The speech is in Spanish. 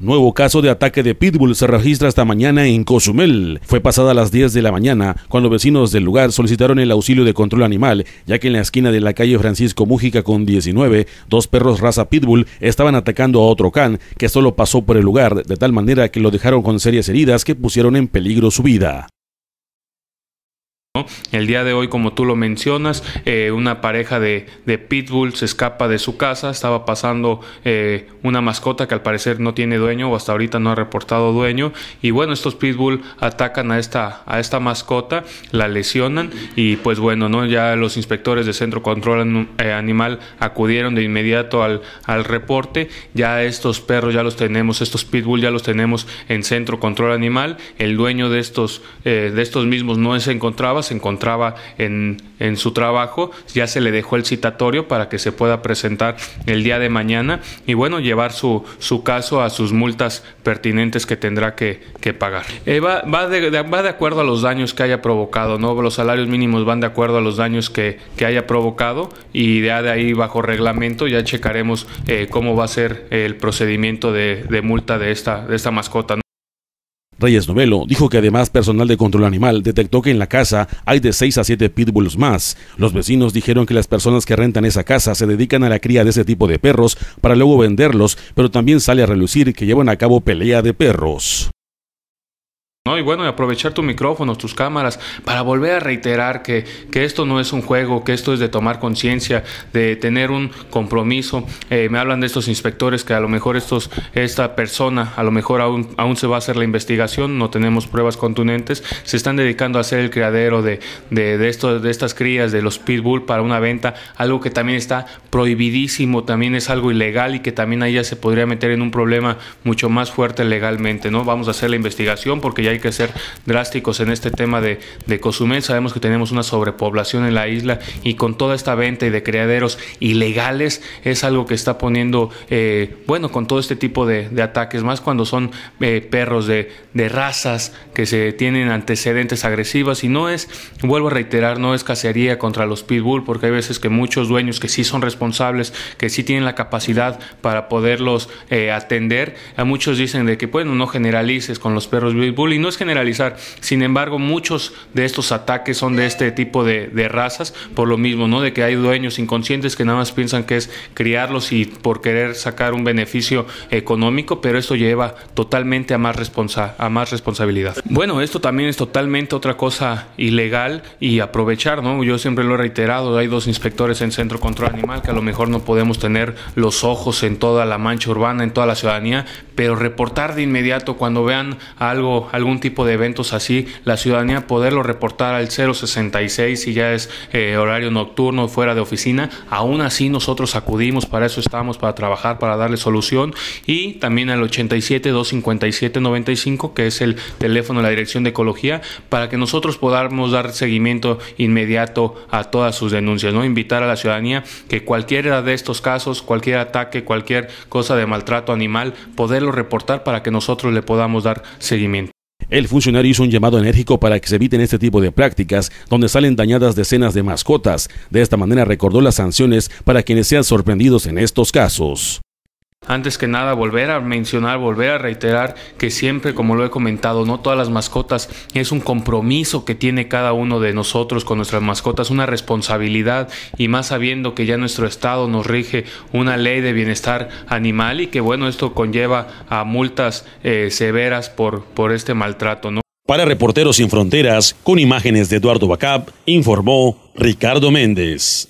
Nuevo caso de ataque de pitbull se registra esta mañana en Cozumel. Fue pasada las 10 de la mañana cuando vecinos del lugar solicitaron el auxilio de control animal, ya que en la esquina de la calle Francisco Mújica con 19, dos perros raza pitbull estaban atacando a otro can que solo pasó por el lugar de tal manera que lo dejaron con serias heridas que pusieron en peligro su vida. El día de hoy, como tú lo mencionas, eh, una pareja de, pitbull se escapa de su casa, estaba pasando eh, una mascota que al parecer no tiene dueño o hasta ahorita no ha reportado dueño y bueno, estos pitbull atacan a esta, a esta mascota, la lesionan y pues bueno, ¿no? ya los inspectores de Centro Control eh, Animal acudieron de inmediato al, reporte, ya estos perros ya los tenemos, estos pitbull ya los tenemos en Centro Control Animal, el dueño de estos, de estos mismos no se encontraba, se encontraba en, en su trabajo, ya se le dejó el citatorio para que se pueda presentar el día de mañana y bueno, llevar su, su caso a sus multas pertinentes que tendrá que, pagar. Eh, va, de, va, de, acuerdo a los daños que haya provocado, ¿no? Los salarios mínimos van de acuerdo a los daños que, haya provocado y de ahí bajo reglamento ya checaremos eh, cómo va a ser el procedimiento de, de multa de esta, de esta mascota. Reyes Novelo dijo que además personal de control animal detectó que en la casa hay de 6 a 7 pitbulls más. Los vecinos dijeron que las personas que rentan esa casa se dedican a la cría de ese tipo de perros para luego venderlos, pero también sale a relucir que llevan a cabo pelea de perros. Y bueno, y aprovechar tus micrófonos, tus cámaras, para volver a reiterar que, esto no es un juego, que esto es de tomar conciencia, de tener un compromiso. Eh, me hablan de estos inspectores que a lo mejor estos, esta persona, a lo mejor aún, aún se va a hacer la investigación, no tenemos pruebas contundentes, se están dedicando a hacer el criadero de, esto, de estas crías, de los pitbull para una venta, algo que también está prohibidísimo, también es algo ilegal y que también ahí ya se podría meter en un problema mucho más fuerte legalmente, ¿no? Vamos a hacer la investigación porque ya hay que ser drásticos en este tema de, de Cozumel. Sabemos que tenemos una sobrepoblación en la isla y con toda esta venta y de criaderos ilegales es algo que está poniendo, eh, bueno, con todo este tipo de, ataques, más cuando son eh, perros de, razas que se tienen antecedentes agresivas y no es, vuelvo a reiterar, no es cacería contra los pitbull porque hay veces que muchos dueños que sí son responsables, que sí tienen la capacidad para poderlos eh, atender, a muchos dicen de que, bueno, no generalices con los perros pitbull y no es generalizar, sin embargo, muchos de estos ataques son de este tipo de, razas, por lo mismo, ¿no? De que hay dueños inconscientes que nada más piensan que es criarlos y por querer sacar un beneficio económico, pero esto lleva totalmente a más, responsa a más responsabilidad. Bueno, esto también es totalmente otra cosa ilegal y aprovechar, ¿no? Yo siempre lo he reiterado, hay dos inspectores en Centro Control Animal que a lo mejor no podemos tener los ojos en toda la mancha urbana, en toda la ciudadanía, pero reportar de inmediato cuando vean algo, algo un tipo de eventos así, la ciudadanía poderlo reportar al 066 si ya es eh, horario nocturno, fuera de oficina. Aún así nosotros acudimos, para eso estamos, para trabajar, para darle solución. Y también al 87 257 95, que es el teléfono de la Dirección de Ecología, para que nosotros podamos dar seguimiento inmediato a todas sus denuncias, ¿no? Invitar a la ciudadanía que cualquiera de estos casos, cualquier ataque, cualquier cosa de maltrato animal, poderlo reportar para que nosotros le podamos dar seguimiento. El funcionario hizo un llamado enérgico para que se eviten este tipo de prácticas donde salen dañadas decenas de mascotas. De esta manera recordó las sanciones para quienes sean sorprendidos en estos casos. Antes que nada, volver a mencionar, volver a reiterar que siempre, como lo he comentado, no todas las mascotas es un compromiso que tiene cada uno de nosotros con nuestras mascotas, una responsabilidad y más sabiendo que ya nuestro estado nos rige una ley de bienestar animal y que bueno, esto conlleva a multas eh, severas por, por este maltrato. ¿no? Para Reporteros Sin Fronteras, con imágenes de Eduardo Bacab, informó Ricardo Méndez.